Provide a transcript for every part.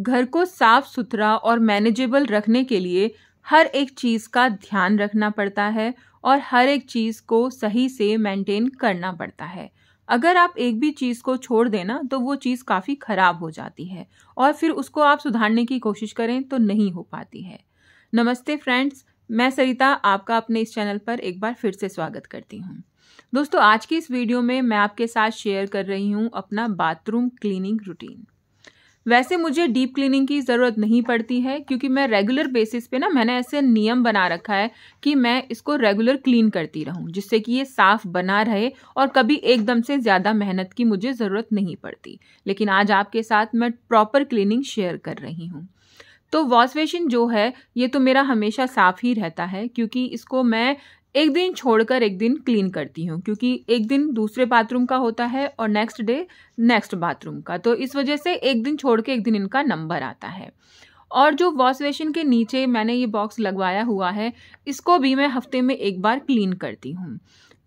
घर को साफ सुथरा और मैनेजेबल रखने के लिए हर एक चीज़ का ध्यान रखना पड़ता है और हर एक चीज़ को सही से मेंटेन करना पड़ता है अगर आप एक भी चीज़ को छोड़ देना तो वो चीज़ काफ़ी ख़राब हो जाती है और फिर उसको आप सुधारने की कोशिश करें तो नहीं हो पाती है नमस्ते फ्रेंड्स मैं सरिता आपका अपने इस चैनल पर एक बार फिर से स्वागत करती हूँ दोस्तों आज की इस वीडियो में मैं आपके साथ शेयर कर रही हूँ अपना बाथरूम क्लीनिंग रूटीन वैसे मुझे डीप क्लीनिंग की ज़रूरत नहीं पड़ती है क्योंकि मैं रेगुलर बेसिस पे ना मैंने ऐसे नियम बना रखा है कि मैं इसको रेगुलर क्लीन करती रहूँ जिससे कि ये साफ़ बना रहे और कभी एकदम से ज़्यादा मेहनत की मुझे ज़रूरत नहीं पड़ती लेकिन आज आपके साथ मैं प्रॉपर क्लीनिंग शेयर कर रही हूँ तो वॉश बेसिन जो है ये तो मेरा हमेशा साफ़ ही रहता है क्योंकि इसको मैं एक दिन छोड़कर एक दिन क्लीन करती हूँ क्योंकि एक दिन दूसरे बाथरूम का होता है और नेक्स्ट डे नेक्स्ट बाथरूम का तो इस वजह से एक दिन छोड़ के एक दिन इनका नंबर आता है और जो वॉश बेसिन के नीचे मैंने ये बॉक्स लगवाया हुआ है इसको भी मैं हफ्ते में एक बार क्लीन करती हूँ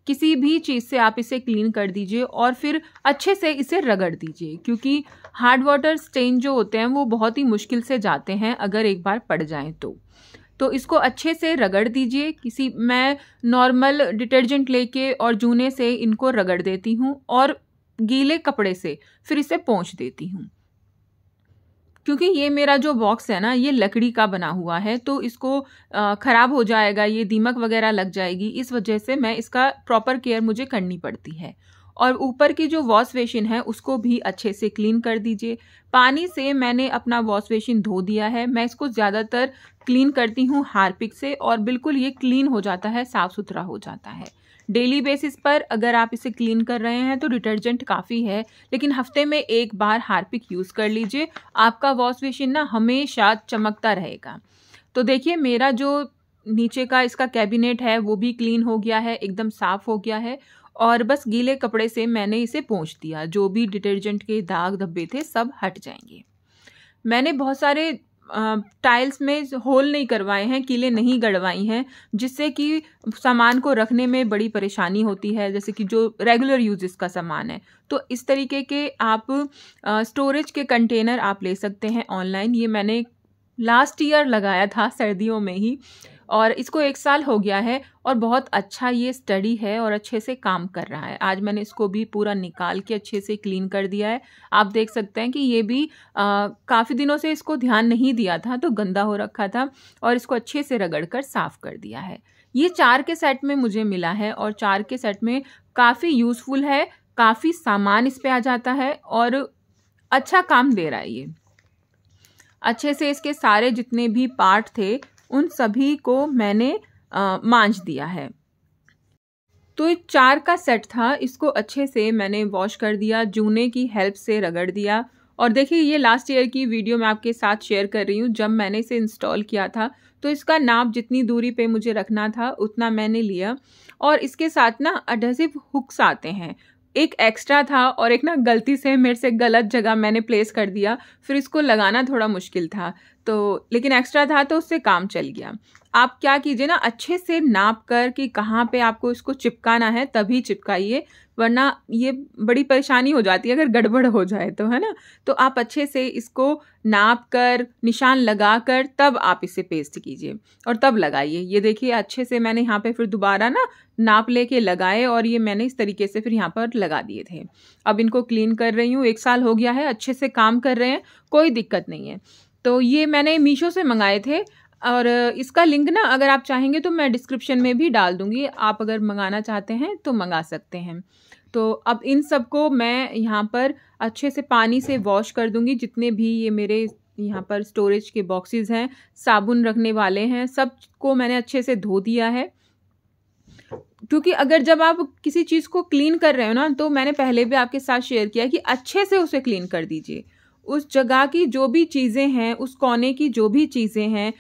किसी भी चीज़ से आप इसे क्लीन कर दीजिए और फिर अच्छे से इसे रगड़ दीजिए क्योंकि हार्ड वाटर स्टेन जो होते हैं वो बहुत ही मुश्किल से जाते हैं अगर एक बार पड़ जाएँ तो तो इसको अच्छे से रगड़ दीजिए किसी मैं नॉर्मल डिटर्जेंट लेके और जूने से इनको रगड़ देती हूँ और गीले कपड़े से फिर इसे पोंछ देती हूँ क्योंकि ये मेरा जो बॉक्स है ना ये लकड़ी का बना हुआ है तो इसको ख़राब हो जाएगा ये दीमक वगैरह लग जाएगी इस वजह से मैं इसका प्रॉपर केयर मुझे करनी पड़ती है और ऊपर की जो वॉश बेसिन है उसको भी अच्छे से क्लीन कर दीजिए पानी से मैंने अपना वॉश बेसिन धो दिया है मैं इसको ज़्यादातर क्लीन करती हूँ हारपिक से और बिल्कुल ये क्लीन हो जाता है साफ़ सुथरा हो जाता है डेली बेसिस पर अगर आप इसे क्लीन कर रहे हैं तो डिटर्जेंट काफ़ी है लेकिन हफ्ते में एक बार हारपिक यूज़ कर लीजिए आपका वॉश बेसिन ना हमेशा चमकता रहेगा तो देखिए मेरा जो नीचे का इसका कैबिनेट है वो भी क्लीन हो गया है एकदम साफ़ हो गया है और बस गीले कपड़े से मैंने इसे पोंछ दिया जो भी डिटर्जेंट के दाग धब्बे थे सब हट जाएंगे मैंने बहुत सारे टाइल्स में होल नहीं करवाए हैं कीले नहीं गड़वाई हैं जिससे कि सामान को रखने में बड़ी परेशानी होती है जैसे कि जो रेगुलर यूजेस का सामान है तो इस तरीके के आप स्टोरेज के कंटेनर आप ले सकते हैं ऑनलाइन ये मैंने लास्ट ईयर लगाया था सर्दियों में ही और इसको एक साल हो गया है और बहुत अच्छा ये स्टडी है और अच्छे से काम कर रहा है आज मैंने इसको भी पूरा निकाल के अच्छे से क्लीन कर दिया है आप देख सकते हैं कि ये भी काफ़ी दिनों से इसको ध्यान नहीं दिया था तो गंदा हो रखा था और इसको अच्छे से रगड़ कर साफ़ कर दिया है ये चार के सेट में मुझे मिला है और चार के सेट में काफ़ी यूज़फुल है काफ़ी सामान इस पर आ जाता है और अच्छा काम दे रहा है ये अच्छे से इसके सारे जितने भी पार्ट थे उन सभी को मैंने मांझ दिया है तो चार का सेट था इसको अच्छे से मैंने वॉश कर दिया जूने की हेल्प से रगड़ दिया और देखिए ये लास्ट ईयर की वीडियो मैं आपके साथ शेयर कर रही हूँ जब मैंने इसे इंस्टॉल किया था तो इसका नाप जितनी दूरी पे मुझे रखना था उतना मैंने लिया और इसके साथ ना अडेसिव हुक्स आते हैं एक एक्स्ट्रा था और एक ना गलती से मेरे से गलत जगह मैंने प्लेस कर दिया फिर इसको लगाना थोड़ा मुश्किल था तो लेकिन एक्स्ट्रा था तो उससे काम चल गया आप क्या कीजिए ना अच्छे से नाप कर कि कहाँ पे आपको इसको चिपकाना है तभी चिपकाइए वरना ये बड़ी परेशानी हो जाती है अगर गड़बड़ हो जाए तो है ना तो आप अच्छे से इसको नाप कर निशान लगा कर तब आप इसे पेस्ट कीजिए और तब लगाइए ये देखिए अच्छे से मैंने यहाँ पे फिर दोबारा ना नाप लेके लगाए और ये मैंने इस तरीके से फिर यहाँ पर लगा दिए थे अब इनको क्लीन कर रही हूँ एक साल हो गया है अच्छे से काम कर रहे हैं कोई दिक्कत नहीं है तो ये मैंने मीशो से मंगाए थे और इसका लिंक ना अगर आप चाहेंगे तो मैं डिस्क्रिप्शन में भी डाल दूँगी आप अगर मंगाना चाहते हैं तो मंगा सकते हैं तो अब इन सबको मैं यहाँ पर अच्छे से पानी से वॉश कर दूँगी जितने भी ये मेरे यहाँ पर स्टोरेज के बॉक्सेस हैं साबुन रखने वाले हैं सब को मैंने अच्छे से धो दिया है क्योंकि अगर जब आप किसी चीज़ को क्लीन कर रहे हो ना तो मैंने पहले भी आपके साथ शेयर किया कि अच्छे से उसे क्लीन कर दीजिए उस जगह की जो भी चीज़ें हैं उस कोने की जो भी चीज़ें हैं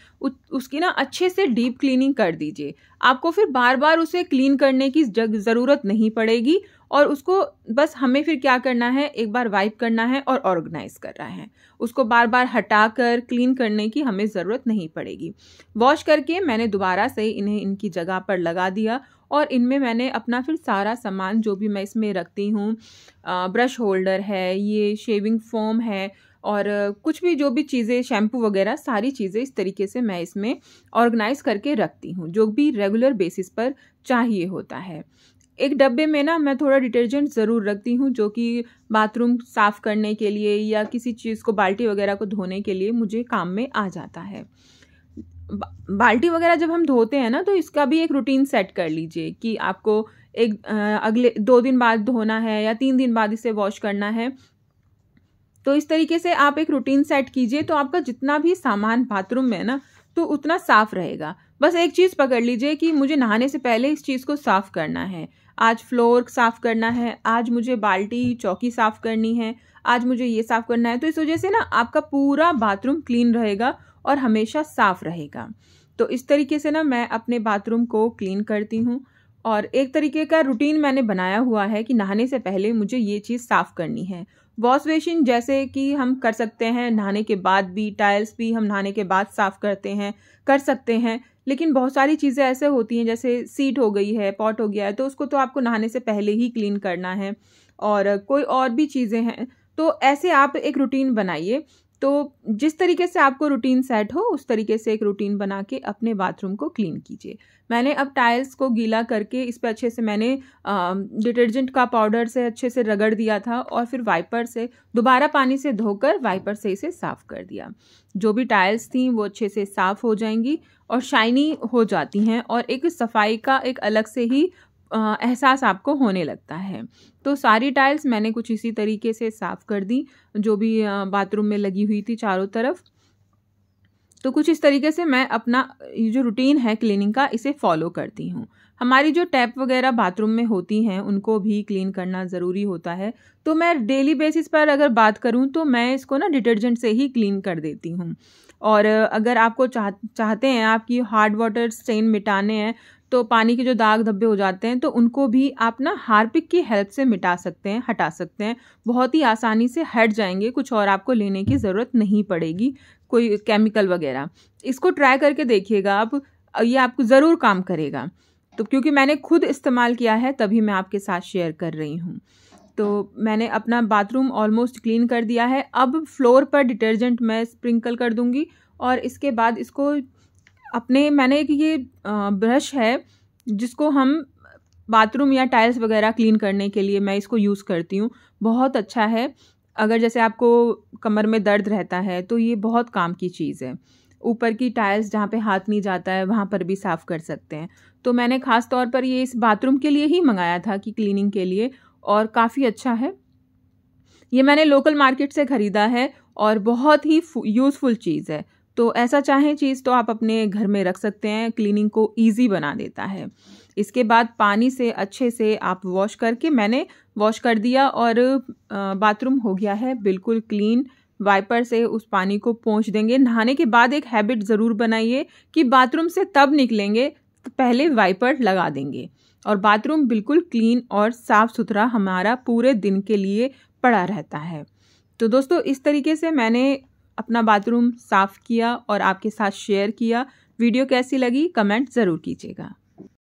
उसकी ना अच्छे से डीप क्लीनिंग कर दीजिए आपको फिर बार बार उसे क्लीन करने की ज़रूरत नहीं पड़ेगी और उसको बस हमें फिर क्या करना है एक बार वाइप करना है और ऑर्गेनाइज़ करना है उसको बार बार हटा कर क्लीन करने की हमें ज़रूरत नहीं पड़ेगी वॉश करके मैंने दोबारा से इन्हें इनकी जगह पर लगा दिया और इनमें मैंने अपना फिर सारा सामान जो भी मैं इसमें रखती हूँ ब्रश होल्डर है ये शेविंग फोम है और कुछ भी जो भी चीज़ें शैम्पू वगैरह सारी चीज़ें इस तरीके से मैं इसमें ऑर्गेनाइज़ करके रखती हूँ जो भी रेगुलर बेसिस पर चाहिए होता है एक डब्बे में ना मैं थोड़ा डिटर्जेंट ज़रूर रखती हूँ जो कि बाथरूम साफ़ करने के लिए या किसी चीज़ को बाल्टी वगैरह को धोने के लिए मुझे काम में आ जाता है बाल्टी वगैरह जब हम धोते हैं ना तो इसका भी एक रूटीन सेट कर लीजिए कि आपको एक अगले दो दिन बाद धोना है या तीन दिन बाद इसे वॉश करना है तो इस तरीके से आप एक रूटीन सेट कीजिए तो आपका जितना भी सामान बाथरूम में है ना तो उतना साफ़ रहेगा बस एक चीज़ पकड़ लीजिए कि मुझे नहाने से पहले इस चीज़ को साफ़ करना है आज फ्लोर साफ़ करना है आज मुझे बाल्टी चौकी साफ़ करनी है आज मुझे ये साफ़ करना है तो इस वजह से ना आपका पूरा बाथरूम क्लीन रहेगा और हमेशा साफ़ रहेगा तो इस तरीके से ना मैं अपने बाथरूम को क्लीन करती हूँ और एक तरीके का रूटीन मैंने बनाया हुआ है कि नहाने से पहले मुझे ये चीज़ साफ़ करनी है वॉश बेसिन जैसे कि हम कर सकते हैं नहाने के बाद भी टाइल्स भी हम नहाने के बाद साफ़ करते हैं कर सकते हैं लेकिन बहुत सारी चीज़ें ऐसे होती हैं जैसे सीट हो गई है पॉट हो गया है तो उसको तो आपको नहाने से पहले ही क्लीन करना है और कोई और भी चीज़ें हैं तो ऐसे आप एक रूटीन बनाइए तो जिस तरीके से आपको रूटीन सेट हो उस तरीके से एक रूटीन बना के अपने बाथरूम को क्लीन कीजिए मैंने अब टाइल्स को गीला करके इस पर अच्छे से मैंने डिटर्जेंट का पाउडर से अच्छे से रगड़ दिया था और फिर वाइपर से दोबारा पानी से धोकर वाइपर से इसे साफ़ कर दिया जो भी टाइल्स थी वो अच्छे से साफ़ हो जाएंगी और शाइनी हो जाती हैं और एक सफाई का एक अलग से ही एहसास आपको होने लगता है तो सारी टाइल्स मैंने कुछ इसी तरीके से साफ़ कर दी जो भी बाथरूम में लगी हुई थी चारों तरफ तो कुछ इस तरीके से मैं अपना ये जो रूटीन है क्लीनिंग का इसे फॉलो करती हूँ हमारी जो टैप वगैरह बाथरूम में होती हैं उनको भी क्लीन करना ज़रूरी होता है तो मैं डेली बेसिस पर अगर बात करूँ तो मैं इसको ना डिटर्जेंट से ही क्लीन कर देती हूँ और अगर आपको चाह चाहते हैं आपकी हार्ड वाटर स्टेन मिटाने हैं तो पानी के जो दाग धब्बे हो जाते हैं तो उनको भी आप ना हार्पिक की हेल्प से मिटा सकते हैं हटा सकते हैं बहुत ही आसानी से हट जाएंगे कुछ और आपको लेने की ज़रूरत नहीं पड़ेगी कोई केमिकल वगैरह इसको ट्राई करके देखिएगा आप ये आपको ज़रूर काम करेगा तो क्योंकि मैंने खुद इस्तेमाल किया है तभी मैं आपके साथ शेयर कर रही हूँ तो मैंने अपना बाथरूम ऑलमोस्ट क्लीन कर दिया है अब फ्लोर पर डिटर्जेंट मैं स्प्रिंकल कर दूंगी और इसके बाद इसको अपने मैंने एक ये ब्रश है जिसको हम बाथरूम या टाइल्स वगैरह क्लीन करने के लिए मैं इसको यूज़ करती हूँ बहुत अच्छा है अगर जैसे आपको कमर में दर्द रहता है तो ये बहुत काम की चीज़ है ऊपर की टाइल्स जहाँ पे हाथ नहीं जाता है वहाँ पर भी साफ़ कर सकते हैं तो मैंने ख़ास तौर पर ये इस बाथरूम के लिए ही मंगाया था कि क्लीनिंग के लिए और काफ़ी अच्छा है ये मैंने लोकल मार्केट से ख़रीदा है और बहुत ही यूज़फुल चीज़ है तो ऐसा चाहें चीज़ तो आप अपने घर में रख सकते हैं क्लीनिंग को ईजी बना देता है इसके बाद पानी से अच्छे से आप वॉश करके मैंने वॉश कर दिया और बाथरूम हो गया है बिल्कुल क्लीन वाइपर से उस पानी को पहुंच देंगे नहाने के बाद एक हैबिट ज़रूर बनाइए कि बाथरूम से तब निकलेंगे तो पहले वाइपर लगा देंगे और बाथरूम बिल्कुल क्लीन और साफ़ सुथरा हमारा पूरे दिन के लिए पड़ा रहता है तो दोस्तों इस तरीके से मैंने अपना बाथरूम साफ़ किया और आपके साथ शेयर किया वीडियो कैसी लगी कमेंट ज़रूर कीजिएगा